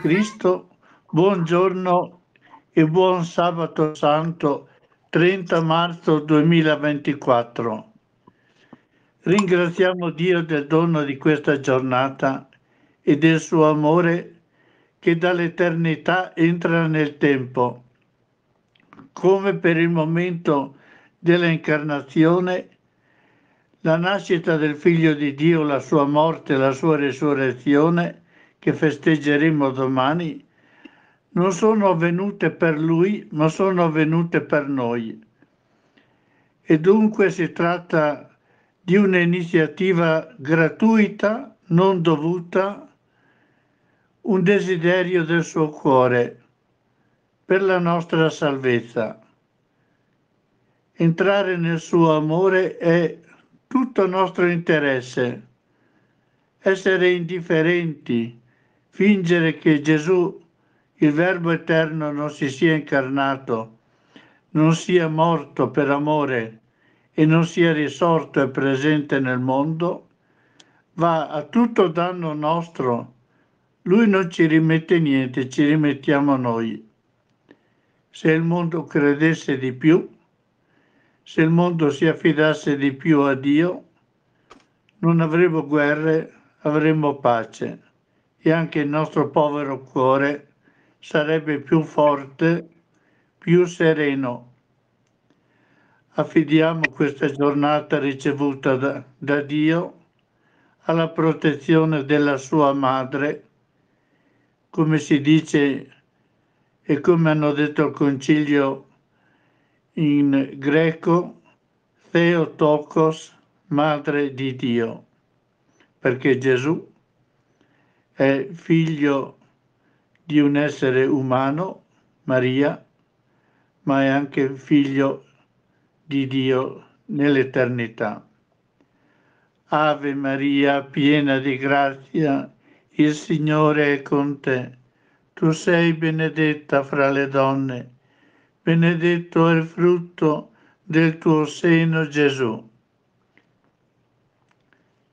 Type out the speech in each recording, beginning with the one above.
Cristo, buongiorno e buon sabato santo 30 marzo 2024. Ringraziamo Dio del dono di questa giornata e del suo amore che dall'eternità entra nel tempo, come per il momento dell'incarnazione, la nascita del Figlio di Dio, la sua morte, la sua resurrezione, che festeggeremo domani, non sono avvenute per lui, ma sono avvenute per noi. E dunque si tratta di un'iniziativa gratuita, non dovuta, un desiderio del suo cuore per la nostra salvezza. Entrare nel suo amore è tutto nostro interesse. Essere indifferenti fingere che Gesù, il Verbo eterno, non si sia incarnato, non sia morto per amore e non sia risorto e presente nel mondo, va a tutto danno nostro. Lui non ci rimette niente, ci rimettiamo noi. Se il mondo credesse di più, se il mondo si affidasse di più a Dio, non avremmo guerre, avremmo pace e anche il nostro povero cuore sarebbe più forte, più sereno. Affidiamo questa giornata ricevuta da, da Dio alla protezione della sua madre, come si dice e come hanno detto il concilio in greco, Theotokos, madre di Dio, perché Gesù è figlio di un essere umano, Maria, ma è anche figlio di Dio nell'eternità. Ave Maria, piena di grazia, il Signore è con te. Tu sei benedetta fra le donne, benedetto è il frutto del tuo seno Gesù.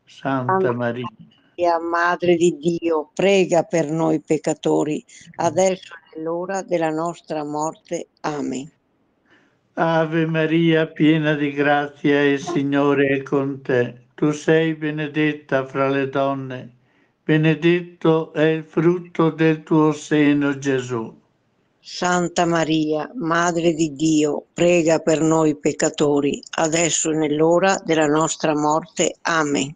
Santa Maria Maria, Madre di Dio, prega per noi peccatori, adesso è l'ora della nostra morte. Amen. Ave Maria, piena di grazia, il Signore è con te. Tu sei benedetta fra le donne, benedetto è il frutto del tuo seno, Gesù. Santa Maria, Madre di Dio, prega per noi peccatori, adesso è l'ora della nostra morte. Amen.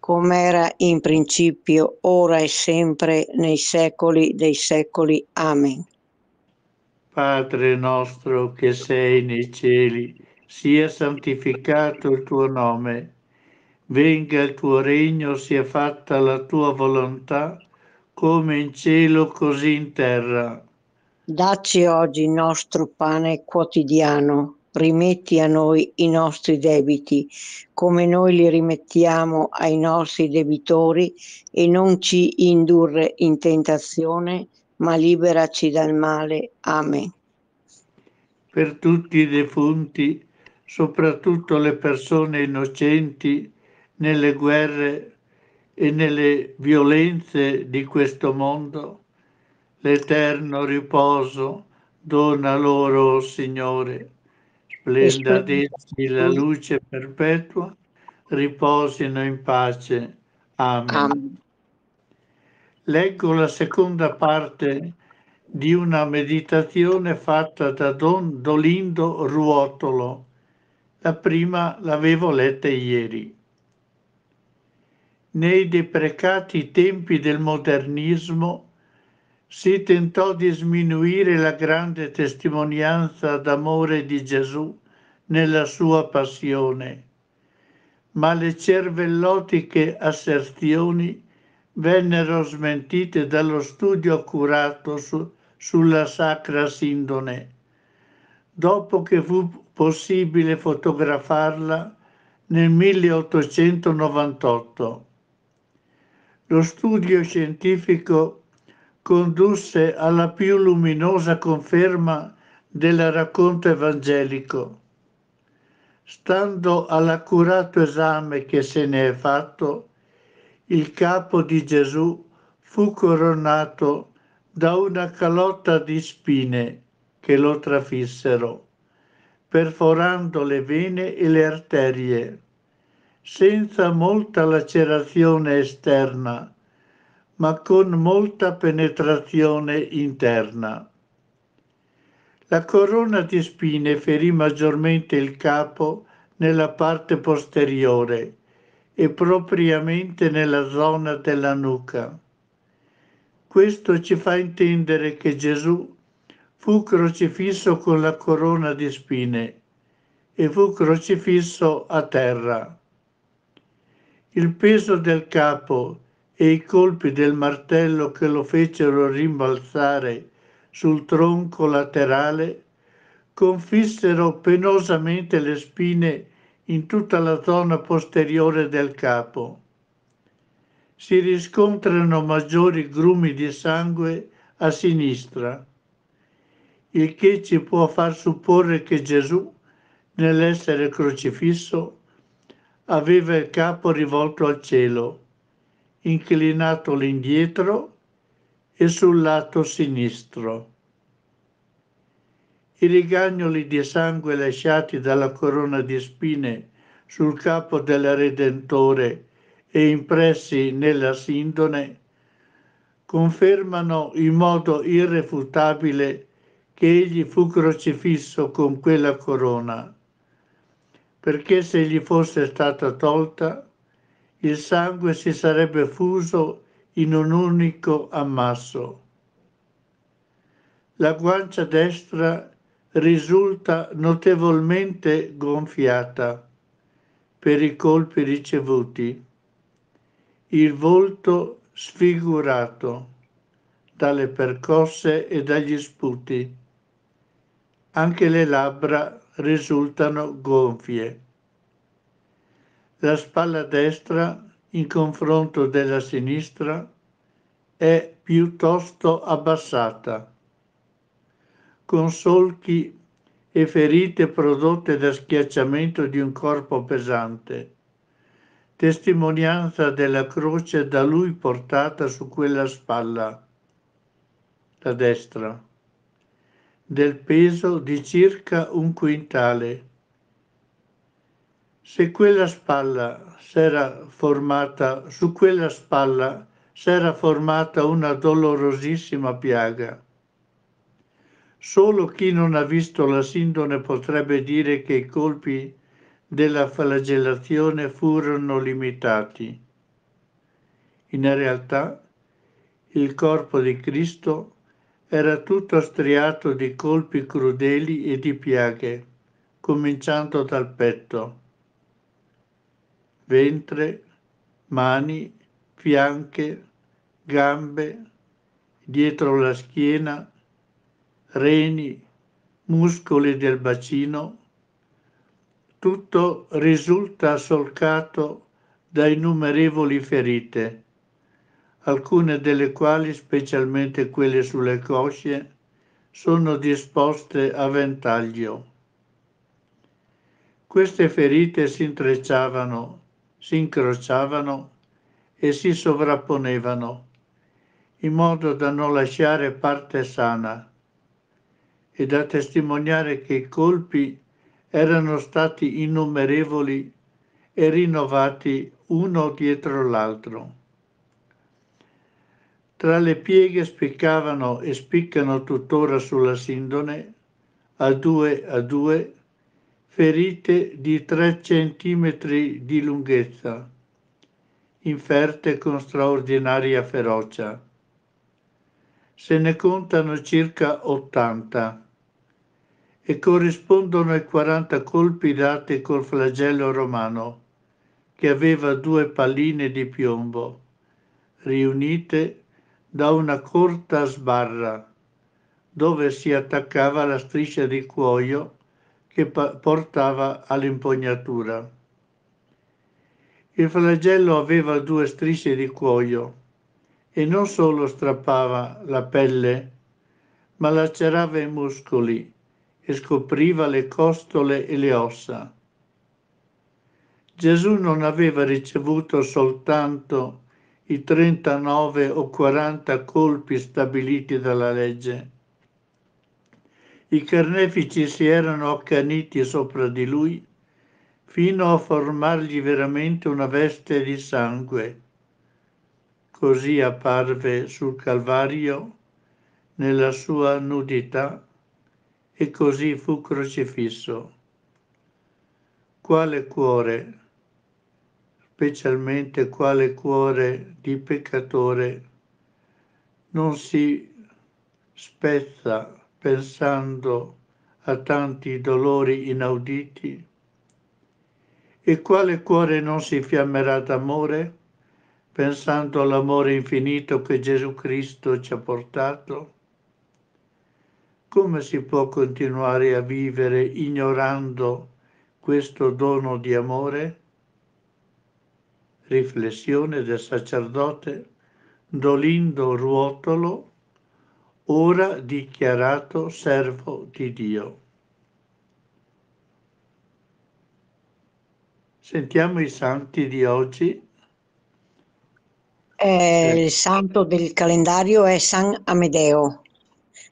come era in principio, ora e sempre, nei secoli dei secoli. Amen. Padre nostro che sei nei cieli, sia santificato il tuo nome, venga il tuo regno, sia fatta la tua volontà, come in cielo così in terra. Dacci oggi il nostro pane quotidiano rimetti a noi i nostri debiti, come noi li rimettiamo ai nostri debitori, e non ci indurre in tentazione, ma liberaci dal male. Amen. Per tutti i defunti, soprattutto le persone innocenti, nelle guerre e nelle violenze di questo mondo, l'eterno riposo dona loro, Signore splenda dentro la luce perpetua, riposino in pace. Amen. Amen. Leggo la seconda parte di una meditazione fatta da Don Dolindo Ruotolo. La prima l'avevo letta ieri. Nei deprecati tempi del modernismo si tentò di sminuire la grande testimonianza d'amore di Gesù nella sua passione, ma le cervellotiche asserzioni vennero smentite dallo studio accurato su, sulla sacra sindone. Dopo che fu possibile fotografarla nel 1898. Lo studio scientifico condusse alla più luminosa conferma del racconto evangelico. Stando all'accurato esame che se ne è fatto, il capo di Gesù fu coronato da una calotta di spine che lo trafissero, perforando le vene e le arterie, senza molta lacerazione esterna, ma con molta penetrazione interna. La corona di spine ferì maggiormente il capo nella parte posteriore e propriamente nella zona della nuca. Questo ci fa intendere che Gesù fu crocifisso con la corona di spine e fu crocifisso a terra. Il peso del capo e i colpi del martello che lo fecero rimbalzare sul tronco laterale confissero penosamente le spine in tutta la zona posteriore del capo. Si riscontrano maggiori grumi di sangue a sinistra, il che ci può far supporre che Gesù, nell'essere crocifisso, aveva il capo rivolto al cielo inclinato all'indietro e sul lato sinistro. I rigagnoli di sangue lasciati dalla corona di spine sul capo del Redentore e impressi nella sindone confermano in modo irrefutabile che egli fu crocifisso con quella corona, perché se gli fosse stata tolta, il sangue si sarebbe fuso in un unico ammasso. La guancia destra risulta notevolmente gonfiata per i colpi ricevuti, il volto sfigurato dalle percosse e dagli sputi. Anche le labbra risultano gonfie la spalla destra in confronto della sinistra è piuttosto abbassata, con solchi e ferite prodotte da schiacciamento di un corpo pesante, testimonianza della croce da lui portata su quella spalla, la destra, del peso di circa un quintale se quella spalla s'era formata, su quella spalla s'era formata una dolorosissima piaga. Solo chi non ha visto la sindone potrebbe dire che i colpi della flagellazione furono limitati. In realtà il corpo di Cristo era tutto striato di colpi crudeli e di piaghe, cominciando dal petto ventre, mani, fianche, gambe, dietro la schiena, reni, muscoli del bacino, tutto risulta solcato da innumerevoli ferite, alcune delle quali, specialmente quelle sulle cosce, sono disposte a ventaglio. Queste ferite si intrecciavano si incrociavano e si sovrapponevano, in modo da non lasciare parte sana e da testimoniare che i colpi erano stati innumerevoli e rinnovati uno dietro l'altro. Tra le pieghe spiccavano e spiccano tuttora sulla sindone, a due a due, ferite di 3 cm di lunghezza, inferte con straordinaria ferocia. Se ne contano circa 80 e corrispondono ai 40 colpi dati col flagello romano, che aveva due palline di piombo, riunite da una corta sbarra, dove si attaccava la striscia di cuoio che portava all'impugnatura. Il flagello aveva due strisce di cuoio e non solo strappava la pelle, ma lacerava i muscoli e scopriva le costole e le ossa. Gesù non aveva ricevuto soltanto i 39 o 40 colpi stabiliti dalla legge, i carnefici si erano accaniti sopra di lui fino a formargli veramente una veste di sangue. Così apparve sul Calvario nella sua nudità e così fu crocifisso. Quale cuore, specialmente quale cuore di peccatore, non si spezza pensando a tanti dolori inauditi? E quale cuore non si fiammerà d'amore, pensando all'amore infinito che Gesù Cristo ci ha portato? Come si può continuare a vivere ignorando questo dono di amore? Riflessione del sacerdote Dolindo Ruotolo ora dichiarato servo di Dio. Sentiamo i santi di oggi. Eh, il santo del calendario è San Amedeo,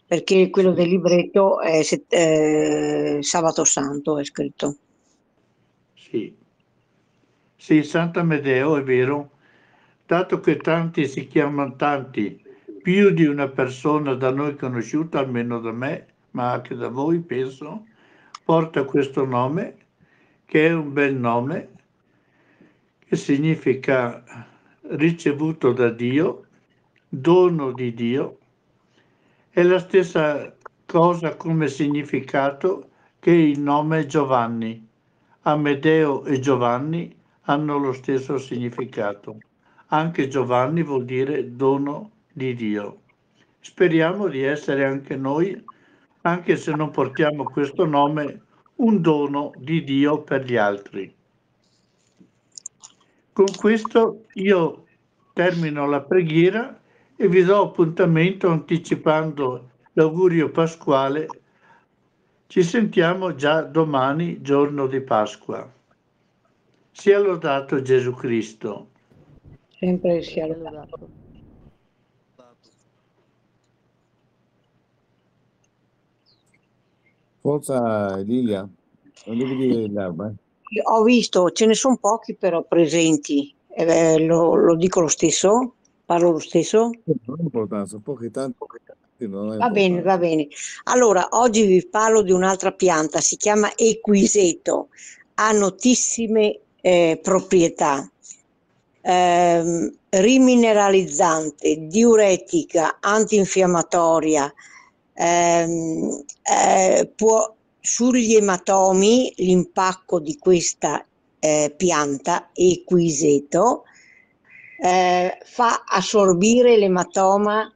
perché quello del libretto è eh, Sabato Santo, è scritto. Sì, sì, Sant'Amedeo è vero, dato che tanti si chiamano tanti più di una persona da noi conosciuta, almeno da me, ma anche da voi, penso, porta questo nome, che è un bel nome, che significa ricevuto da Dio, dono di Dio, è la stessa cosa come significato che il nome Giovanni. Amedeo e Giovanni hanno lo stesso significato. Anche Giovanni vuol dire dono di di Dio. Speriamo di essere anche noi, anche se non portiamo questo nome, un dono di Dio per gli altri. Con questo io termino la preghiera e vi do appuntamento anticipando l'augurio pasquale. Ci sentiamo già domani, giorno di Pasqua. Sia lodato Gesù Cristo. Sempre sia lodato. Forza Lilia, non devi dire il eh. Ho visto, ce ne sono pochi però presenti, eh, lo, lo, dico lo stesso, parlo lo stesso. Non importanza, pochi tanti. Pochi tanti va bene, va bene. Allora, oggi vi parlo di un'altra pianta, si chiama Equiseto, ha notissime eh, proprietà. Eh, rimineralizzante, diuretica, antinfiammatoria, Ehm, eh, può, sugli ematomi l'impacco di questa eh, pianta equiseto eh, fa assorbire l'ematoma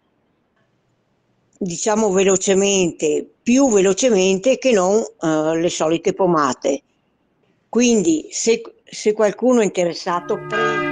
diciamo velocemente, più velocemente che non eh, le solite pomate. Quindi se, se qualcuno è interessato... Pre-